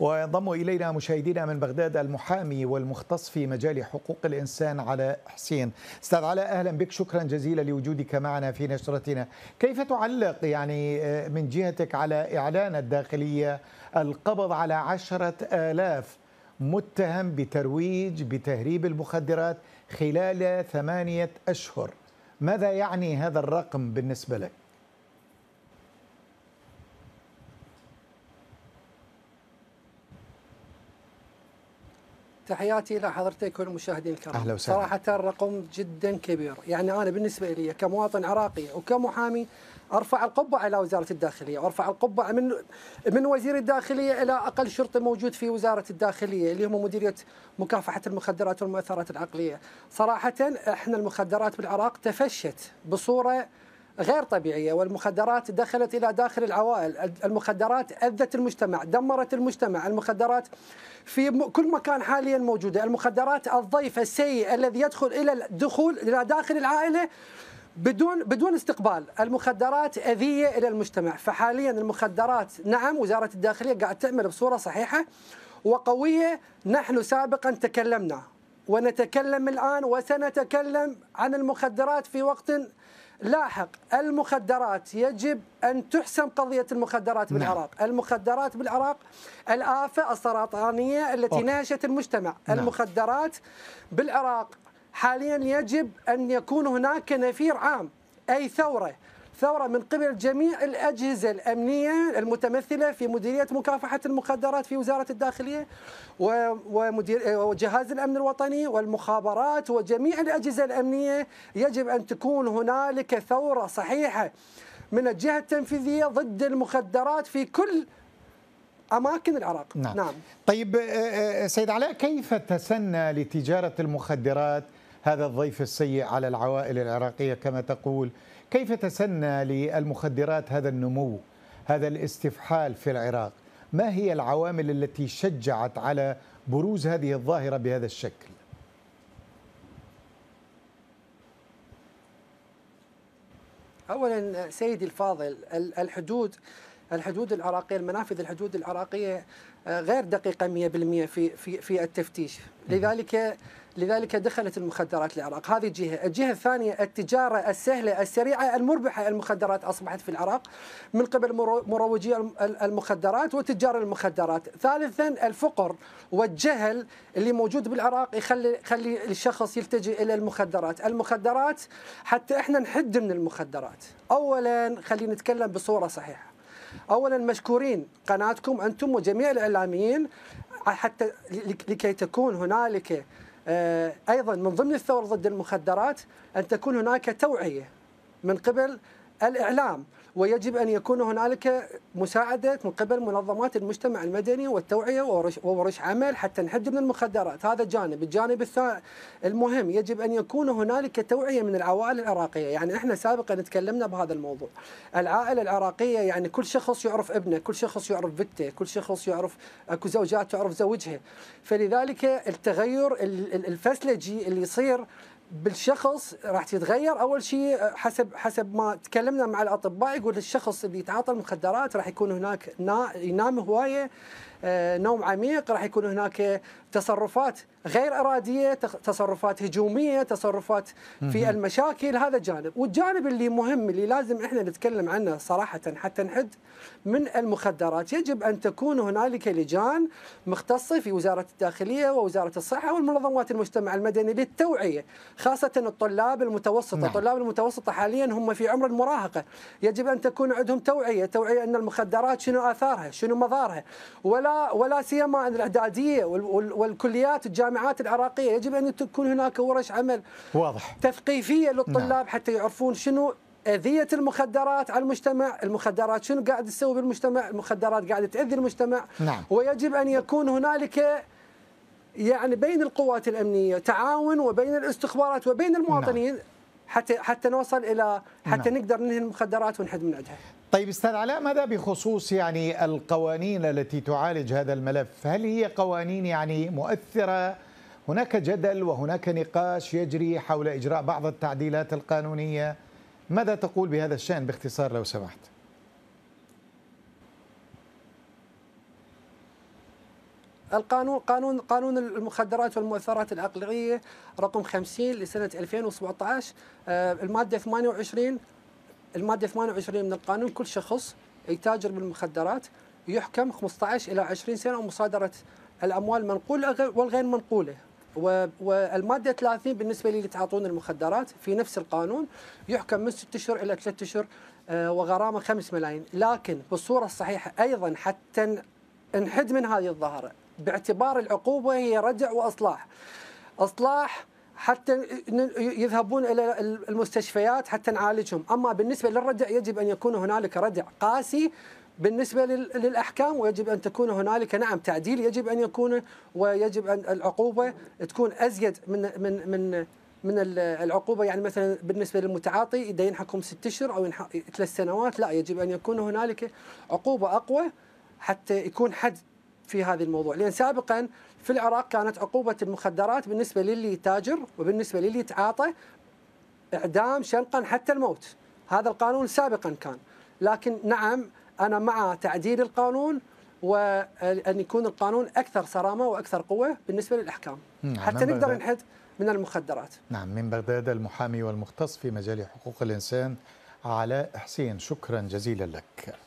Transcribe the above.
وينضم إلينا مشاهدينا من بغداد المحامي والمختص في مجال حقوق الإنسان علاء حسين أستاذ علاء أهلا بك شكرا جزيلا لوجودك معنا في نشرتنا كيف تعلق يعني آه، من جهتك على إعلان الداخلية القبض على عشرة آلاف متهم بترويج بتهريب المخدرات خلال ثمانية أشهر ماذا يعني هذا الرقم بالنسبة لك؟ تحياتي لحضرتك والمشاهدين الكرام أهلا وسهلا. صراحة الرقم جدا كبير يعني أنا بالنسبة لي كمواطن عراقي وكمحامي أرفع القبعة إلى وزارة الداخلية وأرفع القبعة من من وزير الداخلية إلى أقل شرطي موجود في وزارة الداخلية اللي هم مديرية مكافحة المخدرات والمؤثرات العقلية صراحة إحنا المخدرات بالعراق تفشت بصورة غير طبيعية والمخدرات دخلت إلى داخل العوائل المخدرات أذت المجتمع دمرت المجتمع المخدرات في كل مكان حاليا موجودة المخدرات الضيف السيء الذي يدخل إلى الدخول إلى داخل العائلة بدون بدون استقبال المخدرات أذية إلى المجتمع فحاليا المخدرات نعم وزارة الداخلية قاعد تعمل بصورة صحيحة وقوية نحن سابقا تكلمنا ونتكلم الآن وسنتكلم عن المخدرات في وقت لاحق المخدرات يجب أن تحسم قضية المخدرات نعم. بالعراق نعم. المخدرات بالعراق الآفة السرطانية التي أوكي. ناشت المجتمع نعم. المخدرات بالعراق حاليا يجب أن يكون هناك نفير عام أي ثورة ثورة من قبل جميع الأجهزة الأمنية المتمثلة في مديرية مكافحة المخدرات في وزارة الداخلية ومدير آه، وجهاز الأمن الوطني والمخابرات وجميع الأجهزة الأمنية يجب أن تكون هنالك ثورة صحيحة من الجهة التنفيذية ضد المخدرات في كل أماكن العراق نعم, نعم. طيب آه، آه، سيد علاء كيف تسنى لتجارة المخدرات هذا الضيف السيء على العوائل العراقية كما تقول كيف تسنى للمخدرات هذا النمو هذا الاستفحال في العراق ما هي العوامل التي شجعت على بروز هذه الظاهرة بهذا الشكل اولا سيدي الفاضل الحدود الحدود العراقيه المنافذ الحدود العراقيه آه، غير دقيقه 100% في في في التفتيش لذلك لذلك دخلت المخدرات العراق هذه جهة الجهة الثانية التجارة السهلة السريعة المربحة المخدرات أصبحت في العراق من قبل مروجي المخدرات وتجار المخدرات ثالثا الفقر والجهل اللي موجود بالعراق يخلي يخلي الشخص يلتجئ إلى المخدرات المخدرات حتى إحنا نحد من المخدرات أولا خلينا نتكلم بصورة صحيحة اولا مشكورين قناتكم انتم وجميع الاعلاميين حتى لكي تكون هنالك آه، ايضا من ضمن الثوره ضد المخدرات ان تكون هناك توعيه من قبل الاعلام ويجب أن يكون هنالك مساعدة من قبل منظمات المجتمع المدني والتوعية وورش عمل حتى نحد من المخدرات هذا جانب الجانب الثاني المهم يجب أن يكون هنالك توعية من العوائل العراقية يعني إحنا سابقا تكلمنا بهذا الموضوع العائلة العراقية يعني كل شخص يعرف ابنه كل شخص يعرف بنته كل شخص يعرف أكو زوجات تعرف زوجها فلذلك التغير الفسلجي اللي يصير بالشخص راح تتغير اول شيء حسب حسب ما تكلمنا مع الاطباء يقول الشخص اللي يتعاطى المخدرات راح يكون هناك نا ينام هوايه آه، نوم عميق راح يكون هناك تصرفات غير اراديه تصرفات هجوميه تصرفات في المشاكل هذا جانب والجانب اللي مهم اللي لازم احنا نتكلم عنه صراحه حتى نحد من المخدرات يجب ان تكون هنالك لجان مختصه في وزاره الداخليه ووزاره الصحه والمنظمات المجتمع المدني للتوعيه خاصه الطلاب المتوسطه نعم. الطلاب المتوسطه حاليا هم في عمر المراهقه يجب ان تكون عندهم توعيه توعيه ان المخدرات شنو اثارها شنو مضارها ولا ولا سيما الاعداديه والكليات الجامعات العراقيه يجب ان تكون هناك ورش عمل واضح تثقيفيه للطلاب نعم. حتى يعرفون شنو أذية المخدرات على المجتمع المخدرات شنو قاعد تسوي بالمجتمع المخدرات قاعدة تأذي المجتمع نعم. ويجب أن يكون هنالك يعني بين القوات الأمنية تعاون وبين الاستخبارات وبين نعم. المواطنين نعم. حتى حتى نوصل الى حتى نعم. نقدر ننهي المخدرات ونحد من عندها. طيب استاذ علاء ماذا بخصوص يعني القوانين التي تعالج هذا الملف؟ هل هي قوانين يعني مؤثره؟ هناك جدل وهناك نقاش يجري حول اجراء بعض التعديلات القانونيه. ماذا تقول بهذا الشان باختصار لو سمحت؟ القانون قانون قانون المخدرات والمؤثرات العقليه رقم 50 لسنه 2017 آه، الماده 28 الماده 28 من القانون كل شخص يتاجر بالمخدرات يحكم 15 الى 20 سنه ومصادره الاموال المنقوله والغير منقوله والمادة 30 بالنسبة للي اللي تعاطون المخدرات في نفس القانون يحكم من 6 أشهر إلى 3 أشهر وغرامة 5 ملايين لكن بالصورة الصحيحة أيضا حتى نحد من هذه الظاهرة باعتبار العقوبة هي ردع وإصلاح إصلاح حتى يذهبون الى المستشفيات حتى نعالجهم، اما بالنسبه للردع يجب ان يكون هنالك ردع قاسي بالنسبه للاحكام ويجب ان تكون هنالك نعم تعديل يجب ان يكون ويجب ان العقوبه تكون ازيد من من من من العقوبه يعني مثلا بالنسبه للمتعاطي اذا ينحكم ست اشهر او ثلاث سنوات لا يجب ان يكون هنالك عقوبه اقوى حتى يكون حد في هذا الموضوع لأن سابقا في العراق كانت عقوبة المخدرات بالنسبة للي تاجر وبالنسبة للي يتعاطى إعدام شنقا حتى الموت هذا القانون سابقا كان لكن نعم أنا مع تعديل القانون وأن يكون القانون أكثر صرامة وأكثر قوة بالنسبة للأحكام نعم حتى نقدر نحد من المخدرات نعم من بغداد المحامي والمختص في مجال حقوق الإنسان علاء حسين شكرا جزيلا لك